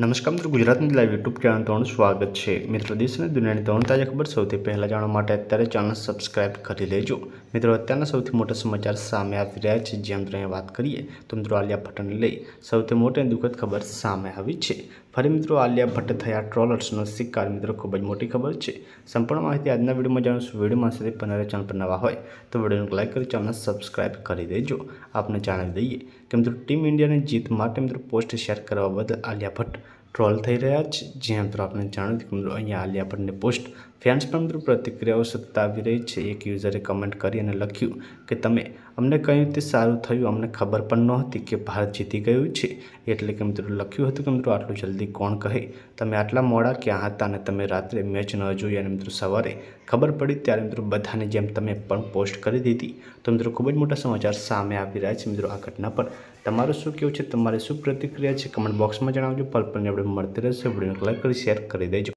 નમસ્કાર મિત્રો ગુજરાતની લાઈવ યુટ્યુબ ચેનલ ત્રણ સ્વાગત છે મિત્રો દેશ અને દુનિયાની ત્રણ તાજા ખબર સૌથી પહેલાં જાણવા માટે અત્યારે ચેનલ સબસ્ક્રાઇબ કરી લેજો મિત્રો અત્યારના સૌથી મોટા સમાચાર સામે આવી રહ્યા છે જેમ તમે વાત કરીએ તો મિત્રો આલિયા ભટ્ટને લઈ સૌથી મોટી દુઃખદ ખબર સામે આવી છે ફરી મિત્રો આલિયા ભટ્ટ થયા ટ્રોલર્સનો શિકાર મિત્રો ખૂબ જ મોટી ખબર છે સંપૂર્ણ માહિતી આજના વિડીયોમાં જાણીશું વિડીયોમાં સાથે પંદર ચેનલ પર નવા હોય તો વિડીયોને લાઇક કરી ચેનલ સબસ્ક્રાઇબ કરી દેજો આપણે જણાવી દઈએ કે મિત્રો ટીમ ઇન્ડિયાની જીત માટે મિત્રો પોસ્ટ શેર કરવા બદલ આલિયા ભટ્ટ ટ્રોલ થઈ રહ્યા છે જ્યાં મિત્રો આપણે જાણો કે મિત્રો અહીંયા હાલી આપણને પોસ્ટ ફેન્સ પણ મિત્રો પ્રતિક્રિયાઓ સતત આવી રહી છે એક યુઝરે કમેન્ટ કરી અને લખ્યું કે તમે અમને કહ્યું તે સારું થયું અમને ખબર પણ નહોતી કે ભારત જીતી ગયું છે એટલે કે મિત્રો લખ્યું હતું કે મિત્રો આટલું જલ્દી કોણ કહે તમે આટલા મોડા ક્યાં હતા અને તમે રાત્રે મેચ ન જોઈ અને મિત્રો સવારે ખબર પડી ત્યારે મિત્રો બધાને જેમ તમે પણ પોસ્ટ કરી દીધી તો મિત્રો ખૂબ જ મોટા સમાચાર સામે આવી રહ્યા છે મિત્રો આ ઘટના પર તમારું શું કેવું છે તમારી શું પ્રતિક્રિયા છે કમેન્ટ બોક્સમાં જણાવજો પર્પલને આપણે મળતી રહેશે વિડીયો લાઈક કરી શેર કરી દેજો